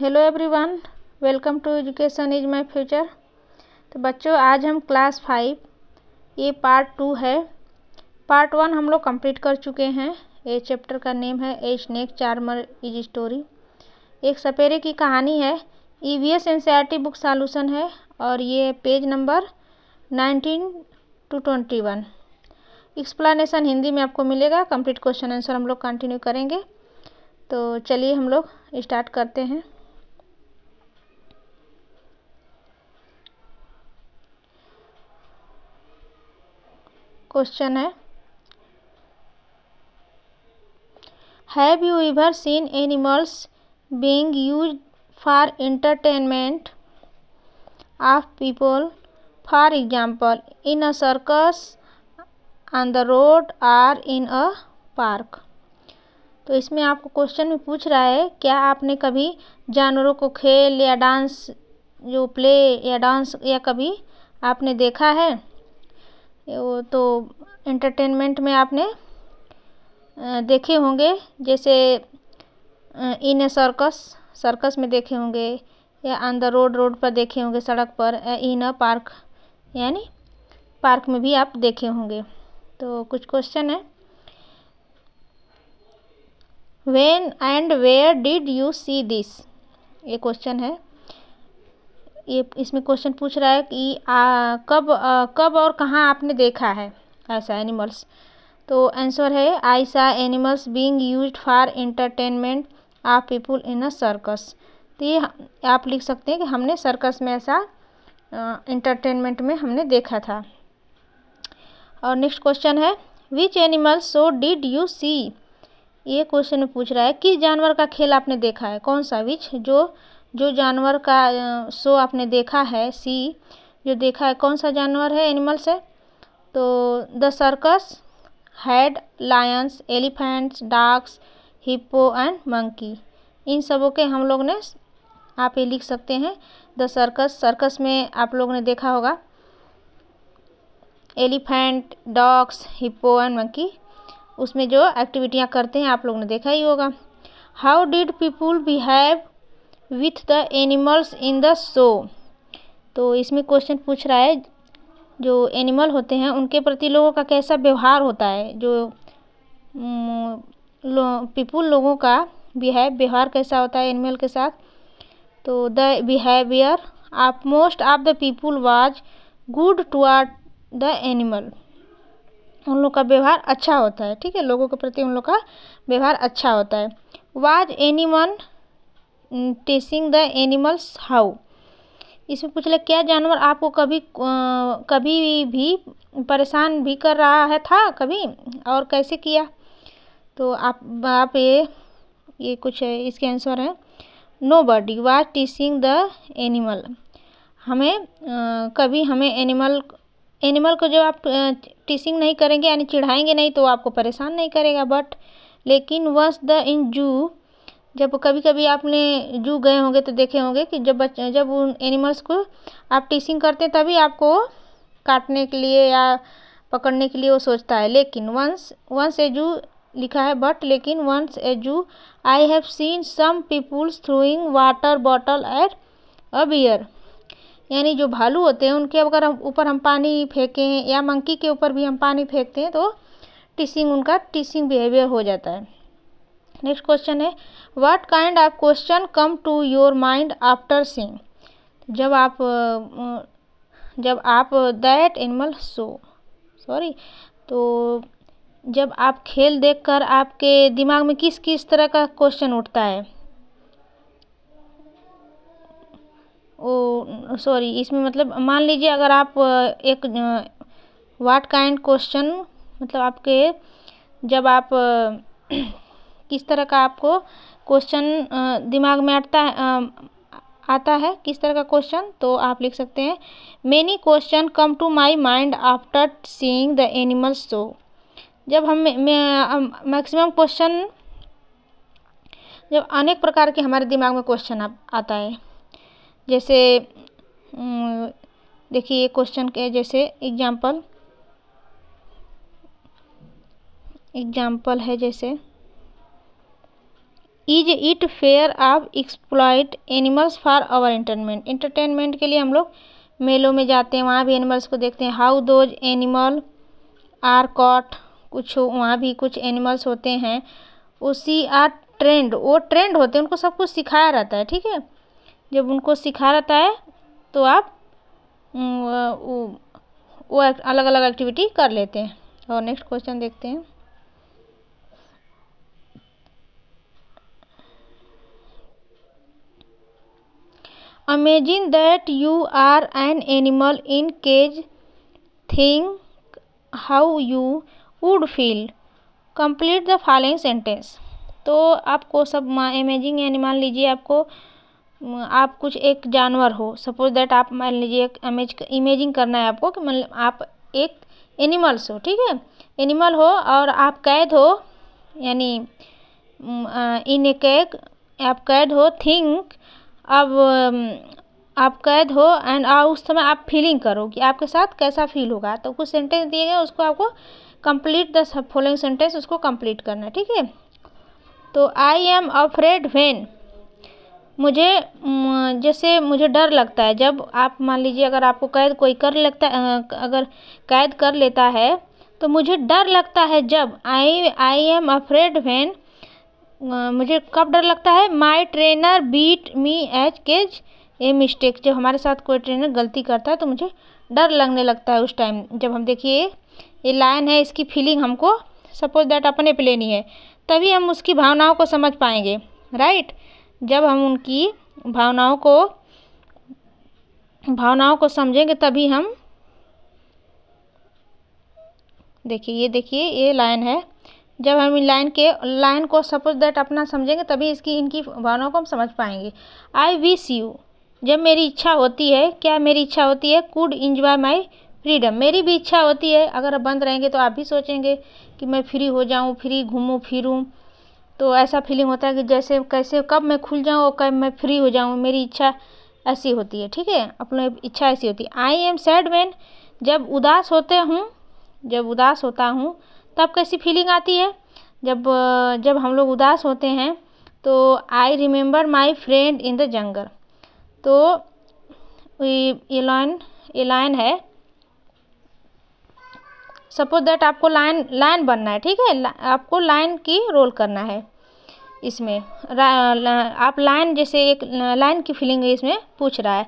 hello everyone welcome to education is my future तो बच्चों आज हम क्लास फाइव ये पार्ट टू है पार्ट वन हम लोग कंप्लीट कर चुके हैं ये चैप्टर का नेम है a snake charmer is story एक सपेरे की कहानी है E V S N C R T book solution है और ये page number nineteen to twenty one explanation Hindi में आपको मिलेगा कंप्लीट क्वेश्चन आंसर हम लोग कंटिन्यू करेंगे तो चलिए हम लोग स्टार्ट करते हैं क्वेश्चन है have you ever seen animals being use for entertainment of people for example in a circus on the road or in a park तो इसमें आपको क्वेश्चन में पूछ रहा है क्या आपने कभी जानवरों को खेल या डांस जो प्ले या डांस या कभी आपने देखा है वो तो एंटरटेनमेंट में आपने देखे होंगे जैसे इन ए सर्कस सर्कस में देखे होंगे या ऑन द रोड रोड पर देखे होंगे सड़क पर इन अ पार्क यानी पार्क में भी आप देखे होंगे तो कुछ क्वेश्चन है when and where did you see this ये क्वेश्चन है ये इसमें क्वेश्चन पूछ रहा है कि आ, कब आ, कब और कहाँ आपने देखा है ऐसा एनिमल्स तो आंसर है I saw animals being use for entertainment of people in a circus तो ये आप लिख सकते हैं कि हमने सर्कस में ऐसा एंटरटेनमेंट में हमने देखा था और नेक्स्ट क्वेश्चन है which animals so did you see ये क्वेश्चन पूछ रहा है किस जानवर का खेल आपने देखा है कौन सा विच जो जो जानवर का शो आपने देखा है सी जो देखा है कौन सा जानवर है एनिमल्स है तो the circus had lions elephants dogs hippo and monkey इन सबों के हम लोग ने आप ये लिख सकते हैं द सर्कस सर्कस में आप लोग ने देखा होगा elephant dogs hippo and monkey उसमें जो एक्टिविटियाँ करते हैं आप लोग ने देखा ही होगा how did people behave with the animals in the show तो इसमें क्वेश्चन पूछ रहा है जो एनिमल होते हैं उनके प्रति लोगों का कैसा व्यवहार होता है जो लो, पीपुल लोगों का बिहेव व्यवहार कैसा होता है एनिमल के साथ तो द बिहेवियर आप most of the people was good toward the animal उन लोग का व्यवहार अच्छा होता है ठीक है लोगों के प्रति उन लोग का व्यवहार अच्छा होता है was anyone testing the animals how इसमें पूछ ले क्या जानवर आपको कभी कभी भी परेशान भी कर रहा है था कभी और कैसे किया तो आप आप ये ये कुछ है इसके आंसर है nobody was teasing the animal हमें आ, कभी हमें एनिमल एनिमल को जब आप टीसिंग नहीं करेंगे यानी चिढ़ाएंगे नहीं तो आपको परेशान नहीं करेगा बट लेकिन वंस द इन जू जब कभी कभी आपने जू गए होंगे तो देखे होंगे कि जब बच्चे जब उन एनिमल्स को आप टीसिंग करते हैं तभी आपको काटने के लिए या पकड़ने के लिए वो सोचता है लेकिन वंस वंस ए जू लिखा है बट लेकिन once a zoo I have seen some peoples throwing water bottle at a bear यानी जो भालू होते हैं उनके अगर हम ऊपर हम पानी फेंकें या मंकी के ऊपर भी हम पानी फेंकते हैं तो टीसिंग उनका टीसिंग बिहेवियर हो जाता है नेक्स्ट क्वेश्चन है what kind of question come to your mind after seeing जब आप जब आप दैट एनिमल सो सॉरी तो जब आप खेल देखकर आपके दिमाग में किस किस तरह का क्वेश्चन उठता है ओ सॉरी इसमें मतलब मान लीजिए अगर आप एक वाट काइंड क्वेश्चन मतलब आपके जब आप किस तरह का आपको क्वेश्चन दिमाग में आता है आता है किस तरह का क्वेश्चन तो आप लिख सकते हैं many question come to my mind after seeing the animals show जब हम मैक्सिमम क्वेश्चन जब अनेक प्रकार के हमारे दिमाग में क्वेश्चन आता है जैसे देखिए क्वेश्चन के जैसे एग्जाम्पल एग्जाम्पल है जैसे is it fair of exploit animals for our entertainment entertainment के लिए हम लोग मेलों में जाते हैं वहाँ भी एनिमल्स को देखते हैं how those animal are caught कुछ वहाँ भी कुछ एनिमल्स होते हैं उसी आर ट्रेंड वो ट्रेंड होते हैं उनको सब कुछ सिखाया रहता है ठीक है जब उनको सिखा रहता है तो आप वो अलग अलग एक्टिविटी कर लेते हैं और नेक्स्ट क्वेश्चन देखते हैं imagine that you are an animal in cage thing how you would feel complete the following sentence तो आपको सब इमेजिंग यानी मान लीजिए आपको आप कुछ एक जानवर हो सपोज दैट आप मान लीजिए एक इमेज इमेजिंग करना है आपको कि मतलब आप एक एनिमल्स हो ठीक है एनिमल हो और आप कैद हो यानी इन ए कैग आप कैद हो थिंक अब आप कैद हो एंड उस समय आप फीलिंग करो कि आपके साथ कैसा फील होगा तो कुछ सेंटेंस दिए गए उसको आपको कंप्लीट द फॉलोइंग सेंटेंस उसको कंप्लीट करना है ठीक है तो आई एम अफ्रेड वेन मुझे जैसे मुझे डर लगता है जब आप मान लीजिए अगर आपको कैद कोई कर लगता अगर कैद कर लेता है तो मुझे डर लगता है जब I I am afraid when मुझे कब डर लगता है my trainer beat me each cage a mistake जब हमारे साथ कोई ट्रेनर गलती करता है तो मुझे डर लगने लगता है उस टाइम जब हम देखिए ये लाइन है इसकी फीलिंग हमको सपोज दैट अपने पे लेनी है तभी हम उसकी भावनाओं को समझ पाएंगे राइट जब हम उनकी भावनाओं को भावनाओं को समझेंगे तभी हम देखिए ये देखिए ये लाइन है जब हम लाइन के लाइन को सपोज दैट अपना समझेंगे तभी इसकी इनकी भावनाओं को हम समझ पाएंगे आई विश यू जब मेरी इच्छा होती है क्या मेरी इच्छा होती है कुड इंजॉय माई फ्रीडम मेरी भी इच्छा होती है अगर बंद रहेंगे तो आप भी सोचेंगे कि मैं फ्री हो जाऊँ फ्री घूमूँ फिरूँ तो ऐसा फीलिंग होता है कि जैसे कैसे कब मैं खुल जाऊँ और कब मैं फ्री हो जाऊँ मेरी इच्छा ऐसी होती है ठीक है अपनी इच्छा ऐसी होती है आई एम सैड मैन जब उदास होते हूँ जब उदास होता हूँ तब कैसी फीलिंग आती है जब जब हम लोग उदास होते हैं तो I remember my friend in the jungle तो ये लाइन ये लाइन है सपोज दैट आपको लाइन लाइन बनना है ठीक है आपको लाइन की रोल करना है इसमें आप लाइन जैसे एक लाइन की फीलिंग इसमें पूछ रहा है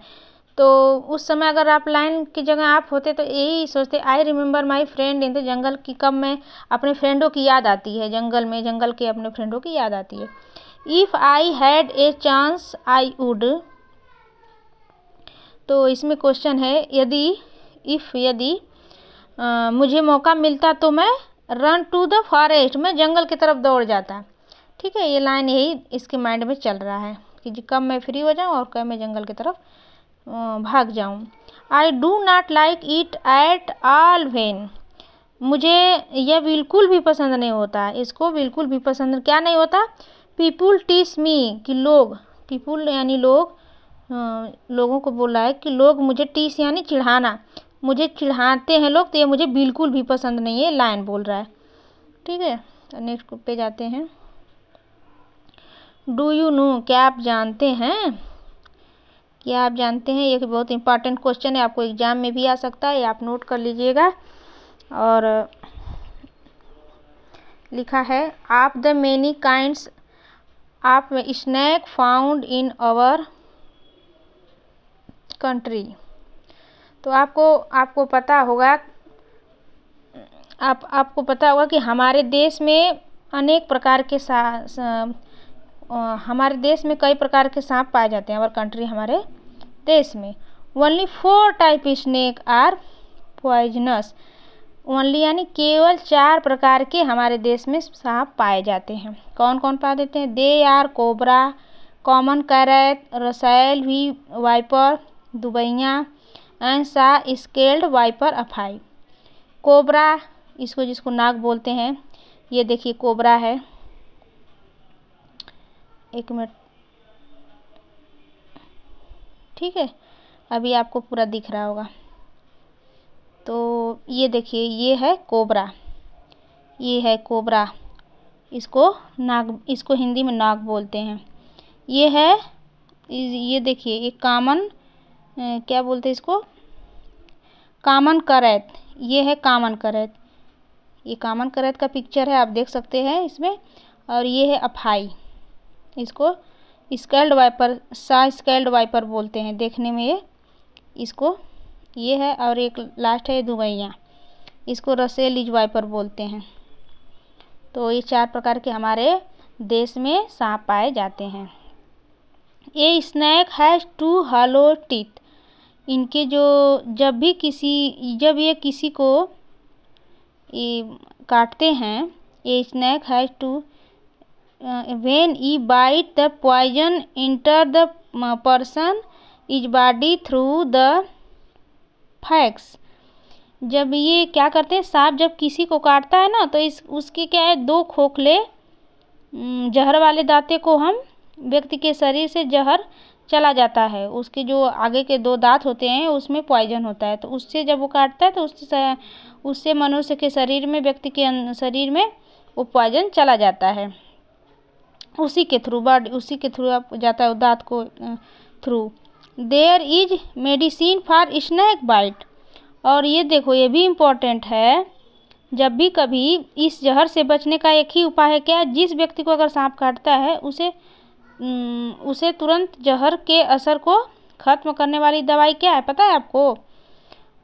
तो उस समय अगर आप लाइन की जगह आप होते तो यही सोचते I remember my friend in the jungle की कब मैं अपने फ्रेंडों की याद आती है जंगल में जंगल के अपने फ्रेंडों की याद आती है if I had a chance I would तो इसमें क्वेश्चन है यदि इफ़ यदि आ, मुझे मौका मिलता तो मैं रन टू द फॉरेस्ट मैं जंगल की तरफ दौड़ जाता ठीक है ये लाइन यही इसके माइंड में चल रहा है कि कब मैं फ्री हो जाऊँ और कब मैं जंगल की तरफ भाग जाऊँ I do not like it at all when मुझे यह बिल्कुल भी पसंद नहीं होता इसको बिल्कुल भी पसंद क्या नहीं होता पीपुल टीस मी कि लोग पीपुल यानी लोग लोगों को बोला है कि लोग मुझे टीस यानी चिढ़ाना मुझे चिढ़ाते हैं लोग तो ये मुझे बिल्कुल भी पसंद नहीं है लाइन बोल रहा है ठीक है तो नेक्स्ट पे जाते हैं डू यू नो क्या आप जानते हैं क्या आप जानते हैं ये बहुत इंपॉर्टेंट क्वेश्चन है आपको एग्जाम में भी आ सकता है आप नोट कर लीजिएगा और लिखा है आप the many kinds of snake found in our country तो आपको आपको पता होगा आप आपको पता होगा कि हमारे देश में अनेक प्रकार के सा, सा, आ, हमारे देश में कई प्रकार के सांप पाए जाते हैं और कंट्री हमारे देश में only four type snake are poisonous only यानी केवल चार प्रकार के हमारे देश में सांप पाए जाते हैं कौन कौन पा देते हैं they are cobra common krait Russell वी वाइपर दुबैया सा स्केल्ड वाइपर अफाई कोबरा इसको जिसको नाग बोलते हैं ये देखिए कोबरा है एक मिनट ठीक है अभी आपको पूरा दिख रहा होगा तो ये देखिए ये है कोबरा ये है कोबरा इसको नाग इसको हिंदी में नाग बोलते हैं ये है ये देखिए ये कामन क्या बोलते हैं इसको कामन करैत ये है कामन करैत ये कामन करैत का पिक्चर है आप देख सकते हैं इसमें और ये है अफाई इसको scaled viper saw scaled viper बोलते हैं देखने में ये इसको ये है और एक लास्ट है दुबैया इसको रसेलिज वाइपर बोलते हैं तो ये चार प्रकार के हमारे देश में सांप पाए जाते हैं ये snake has two hollow teeth इनके जो जब भी किसी जब ये किसी को ये काटते हैं ये स्नैक हैज़ टू वेन ई bite the poison enter the person is body through the fangs जब ये क्या करते हैं सांप जब किसी को काटता है ना तो इस उसके क्या है दो खोखले जहर वाले दाँतें को हम व्यक्ति के शरीर से जहर चला जाता है उसके जो आगे के दो दांत होते हैं उसमें पॉइजन होता है तो उससे जब वो काटता है तो उससे उससे मनुष्य के शरीर में व्यक्ति के शरीर में वो पॉइजन चला जाता है उसी के थ्रू बॉडी उसी के थ्रू आप जाता है दाँत को through there is medicine for snake bite और ये देखो ये भी इम्पोर्टेंट है जब भी कभी इस जहर से बचने का एक ही उपाय है क्या जिस व्यक्ति को अगर सांप काटता है उसे उसे तुरंत जहर के असर को ख़त्म करने वाली दवाई क्या है पता है आपको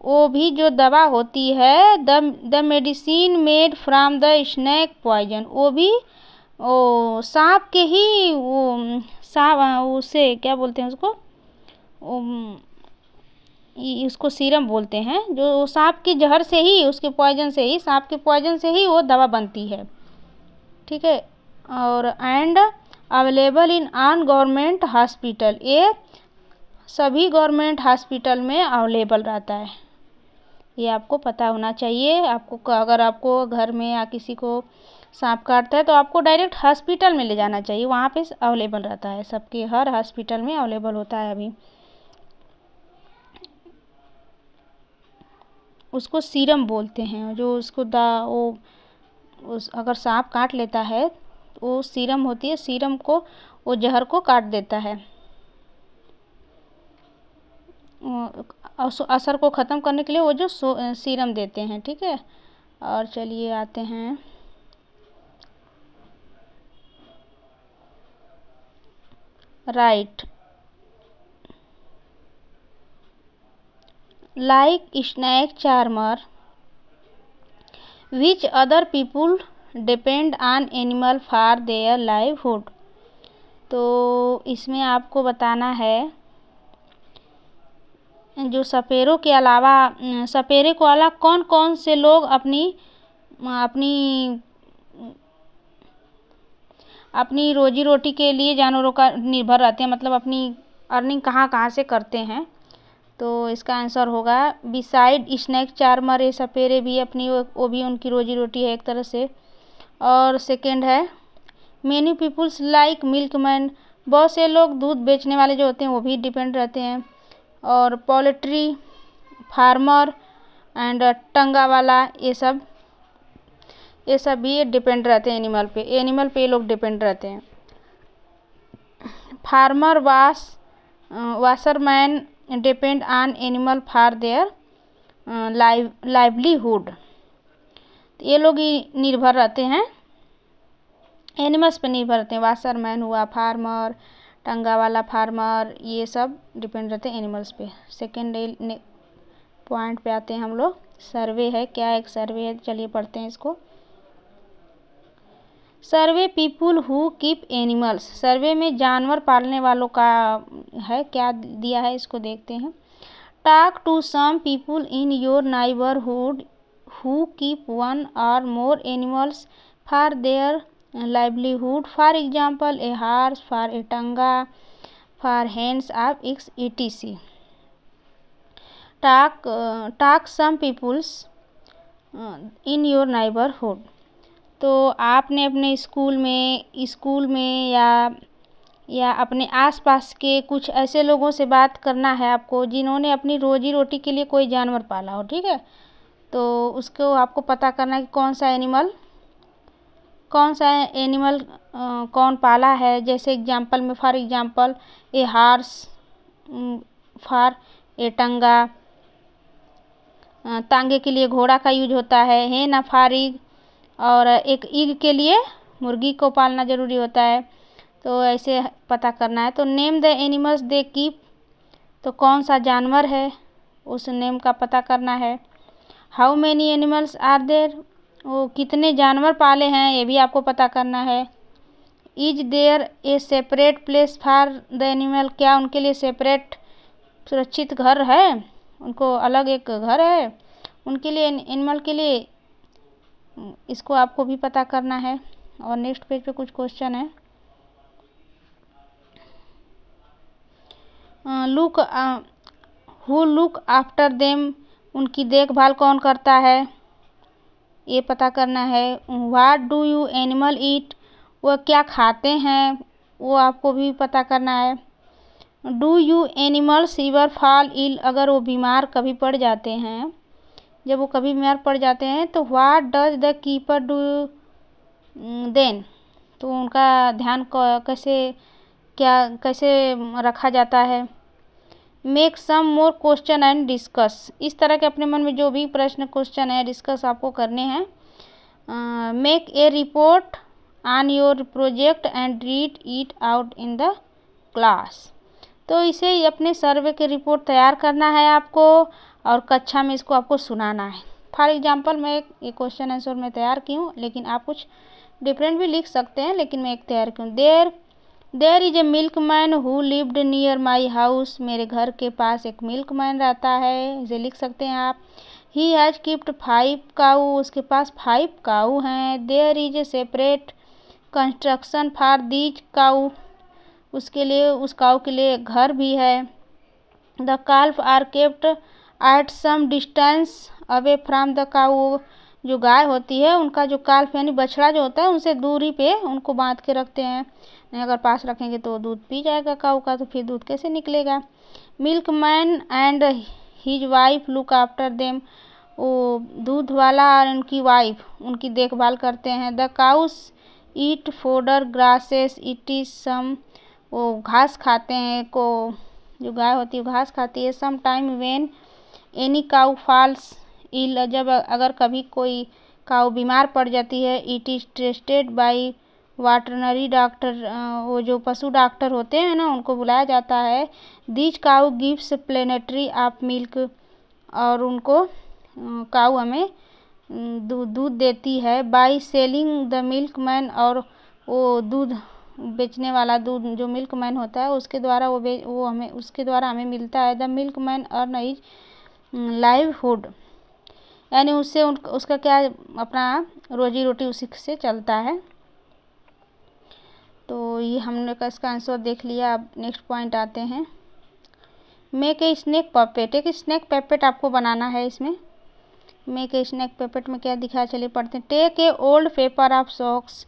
वो भी जो दवा होती है the the medicine made from the snake poison वो भी ओ सांप के ही वो सांप उसे क्या बोलते हैं उसको इसको सीरम बोलते हैं जो सांप के जहर से ही उसके पॉइजन से ही सांप के पॉइजन से ही वो दवा बनती है ठीक है और एंड अवेलेबल इन आन गवर्नमेंट हॉस्पिटल ये सभी गवर्नमेंट हॉस्पिटल में अवेलेबल रहता है ये आपको पता होना चाहिए आपको अगर आपको घर में या किसी को सांप काटता है तो आपको डायरेक्ट हॉस्पिटल में ले जाना चाहिए वहाँ पे अवेलेबल रहता है सबके हर हॉस्पिटल में अवेलेबल होता है अभी उसको सीरम बोलते हैं जो उसको दा वो उस अगर सांप काट लेता है तो वो सीरम होती है सीरम को वो जहर को काट देता है असर को ख़त्म करने के लिए वो जो सीरम देते हैं ठीक है और चलिए आते हैं right like snake charmer which other people depend on animal for their livelihood तो इसमें आपको बताना है जो सपेरों के अलावा सपेरे को अलग कौन कौन से लोग अपनी अपनी अपनी रोजी रोटी के लिए जानवरों का निर्भर रहते हैं मतलब अपनी अर्निंग कहाँ कहाँ से करते हैं तो इसका आंसर होगा बिसाइड स्नैक चार मरे सपेरे भी अपनी वो भी उनकी रोजी रोटी है एक तरह से और सेकेंड है many peoples like milk man बहुत से लोग दूध बेचने वाले जो होते हैं वो भी डिपेंड रहते हैं और पोल्ट्री फार्मर एंड टंगा वाला ये सब ये सब भी ये डिपेंड रहते हैं एनिमल पे एनिमल पे ये लोग डिपेंड रहते हैं farmer was washerman depend on animal for their live livelihood ये लोग ही निर्भर रहते हैं एनिमल्स पे निर्भर रहते हैं वाशरमैन हुआ फार्मर टंगा वाला फार्मर ये सब डिपेंड रहते हैं एनिमल्स पे सेकेंड पॉइंट पे आते हैं हम लोग सर्वे है क्या एक सर्वे है चलिए पढ़ते हैं इसको survey people who keep animals survey में जानवर पालने वालों का है क्या दिया है इसको देखते हैं talk to some people in your neighbourhood who keep one or more animals for their livelihood for example a horse for a tonga for hands of ox E T C talk talk some peoples in your neighbourhood तो आपने अपने school में school में या या अपने आसपास के कुछ ऐसे लोगों से बात करना है आपको जिन्होंने अपनी रोजी रोटी के लिए कोई जानवर पाला हो ठीक है तो उसको आपको पता करना है कि कौन सा एनिमल कौन सा एनिमल आ, कौन पाला है जैसे एग्जांपल में for example a horse for a tonga तांगे के लिए घोड़ा का यूज होता है है ना फारिग और एक ईग के लिए मुर्गी को पालना ज़रूरी होता है तो ऐसे पता करना है तो name the animals they keep तो कौन सा जानवर है उस नेम का पता करना है how many animals are there वो कितने जानवर पाले हैं ये भी आपको पता करना है is there a separate place for the animal क्या उनके लिए सेपरेट सुरक्षित घर है उनको अलग एक घर है उनके लिए एनिमल के लिए इसको आपको भी पता करना है और नेक्स्ट पेज पे कुछ क्वेश्चन है look who look after them उनकी देखभाल कौन करता है ये पता करना है what do you animal eat वो क्या खाते हैं वो आपको भी पता करना है do you animals ever fall ill अगर वो बीमार कभी पड़ जाते हैं जब वो कभी बीमार पड़ जाते हैं तो what does the keeper do then तो उनका ध्यान कैसे क्या कैसे रखा जाता है make some more question and discuss इस तरह के अपने मन में जो भी प्रश्न क्वेश्चन है डिस्कस आपको करने हैं make a report on your project and read it out in the class तो इसे अपने सर्वे की रिपोर्ट तैयार करना है आपको और कक्षा में इसको आपको सुनाना है फॉर एग्जाम्पल मैं एक ये क्वेश्चन आंसर मैं तैयार की हूँ लेकिन आप कुछ डिफरेंट भी लिख सकते हैं लेकिन मैं एक तैयार की हूँ there there is a milk man who lived near my house मेरे घर के पास एक मिल्क मैन रहता है इसे लिख सकते हैं आप he has kept five cow उसके पास फाइव काऊ हैं there is a separate construction for these cow उसके लिए उस काऊ के लिए घर भी है the calf are kept at some distance away from the का वो जो गाय होती है उनका जो काल्फ यानी बछड़ा जो होता है उनसे दूरी पे उनको बांध के रखते हैं नहीं अगर पास रखेंगे तो दूध पी जाएगा काऊ का तो फिर दूध कैसे निकलेगा milk man and his wife look after them वो दूध वाला और उनकी वाइफ उनकी देखभाल करते हैं the cows eat fodder grasses eat some वो घास खाते हैं को जो गाय होती है घास खाती है some time when any cow falls ill जब अगर कभी कोई काउ बीमार पड़ जाती है it is tested by veterinary doctor वो जो पशु डॉक्टर होते हैं ना उनको बुलाया जाता है दीज काउ गिव्स प्लेनेटरी आप मिल्क और उनको काउ हमें दूध दूध देती है by selling the milk man और वो दूध बेचने वाला दूध जो मिल्क मैन होता है उसके द्वारा वो वो हमें उसके द्वारा हमें मिलता है the milk man earn his livelihood यानी उससे उन उसका क्या अपना रोजी रोटी उसी से चलता है तो ये हमने का इसका आंसर देख लिया अब नेक्स्ट पॉइंट आते हैं मेक ए स्नैक पपेट एक स्नैक पपेट आपको बनाना है इसमें मेक ए स्नैक पपेट में क्या दिखाया चलिए पढ़ते हैं take a old paper of socks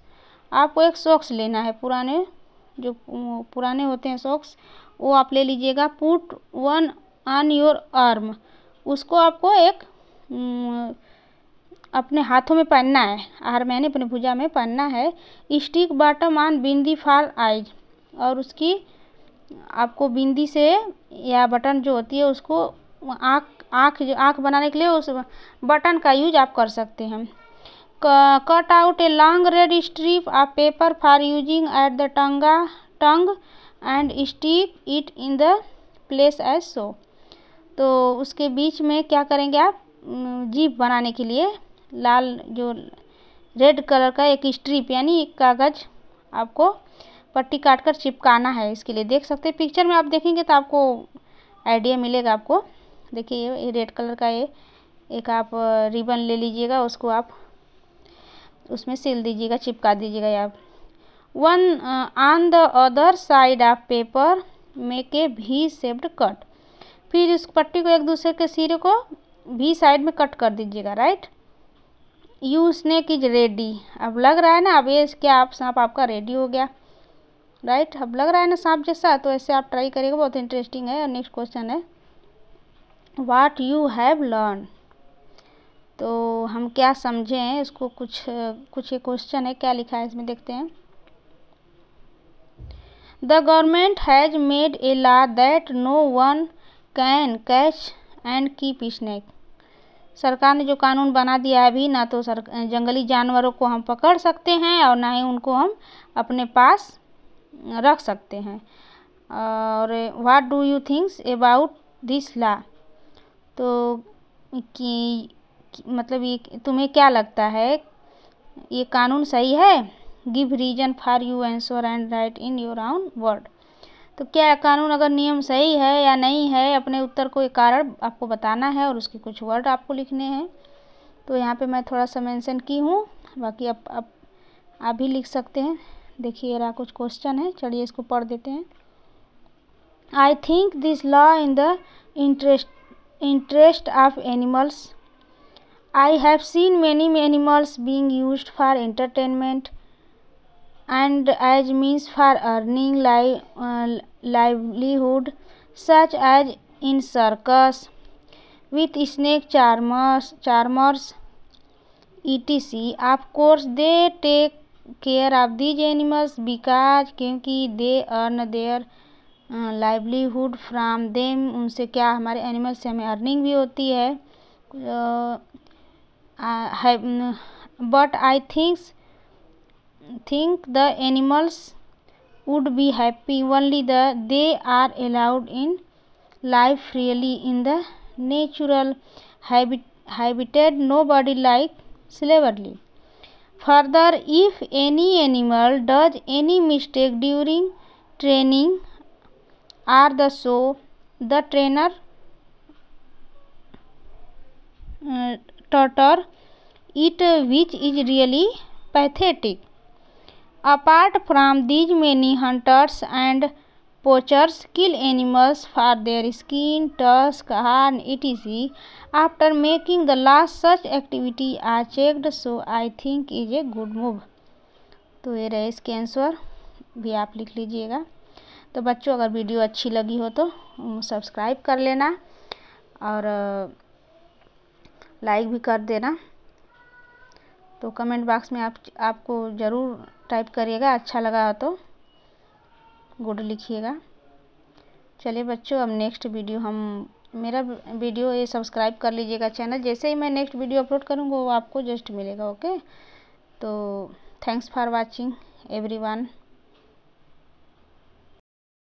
आपको एक सॉक्स लेना है पुराने जो पुराने होते हैं सॉक्स वो आप ले लीजिएगा put one on your arm उसको आपको एक अपने हाथों में पहनना है हर महीने अपने भुजा में पहनना है stick bottom on bindi for eyes और उसकी आपको बिंदी से या बटन जो होती है उसको आँख आँख आँख बनाने के लिए उस बटन का यूज आप कर सकते हैं cut out a long red strip of paper for using at the tongue tongue and stick it in the place as so तो उसके बीच में क्या करेंगे आप जीप बनाने के लिए लाल जो रेड कलर का एक स्ट्रिप यानी एक कागज़ आपको पट्टी काट कर चिपकाना है इसके लिए देख सकते हैं पिक्चर में आप देखेंगे तो आपको आइडिया मिलेगा आपको देखिए ये रेड कलर का ये एक आप रिबन ले लीजिएगा उसको आप उसमें सिल दीजिएगा चिपका दीजिएगा आप one on the other side of paper make a V shaped cut फिर इस पट्टी को एक दूसरे के सिरे को भी साइड में कट कर दीजिएगा right you snake is ready अब लग रहा है ना अब ये क्या आप सांप आपका रेडी हो गया राइट अब लग रहा है ना सांप जैसा तो ऐसे आप ट्राई करिएगा बहुत इंटरेस्टिंग है और नेक्स्ट क्वेश्चन है वाट यू हैव लर्न तो हम क्या समझे हैं इसको कुछ कुछ ये क्वेश्चन है क्या लिखा है इसमें देखते हैं the government has made a law that no one can catch and keep snake सरकार ने जो कानून बना दिया है अभी ना तो सर जंगली जानवरों को हम पकड़ सकते हैं और ना ही उनको हम अपने पास रख सकते हैं और what do you thinks about this law तो कि, मतलब ये तुम्हें क्या लगता है ये कानून सही है give reason for you answer and write in your own word तो क्या कानून अगर नियम सही है या नहीं है अपने उत्तर को एक कारण आपको बताना है और उसके कुछ वर्ड आपको लिखने हैं तो यहाँ पे मैं थोड़ा सा मेंशन की हूँ बाकी आप आप आप भी लिख सकते हैं देखिए रहा कुछ क्वेश्चन है चलिए इसको पढ़ देते हैं I think this law in the interest interest of animals I have seen many animals being use for entertainment and as means for earning li uh, livelihood such as in circus with snake charmers charmers etc of course they take care of these animals because kyunki they earn their livelihood from them उनसे क्या हमारे animal से हमें earning भी होती है but I thinks think the animals would be happy only the they are allowed in life freely in the natural habit, habitat nobody like slavery further if any animal does any mistake during training or the show the trainer uh, torture it which is really pathetic apart from these many hunters and poachers kill animals for their skin tusk horn it is uh after making the last such activity are checked so I think is a good move तो ये रहे इसके answer भी आप लिख लीजिएगा तो बच्चों अगर वीडियो अच्छी लगी हो तो सब्सक्राइब कर लेना और लाइक भी कर देना तो कमेंट बॉक्स में आप आपको ज़रूर टाइप करिएगा अच्छा लगा तो गुड लिखिएगा चलिए बच्चों अब नेक्स्ट वीडियो हम मेरा वीडियो ये सब्सक्राइब कर लीजिएगा चैनल जैसे ही मैं नेक्स्ट वीडियो अपलोड करूँगा वो आपको जस्ट मिलेगा ओके तो thanks for watching every one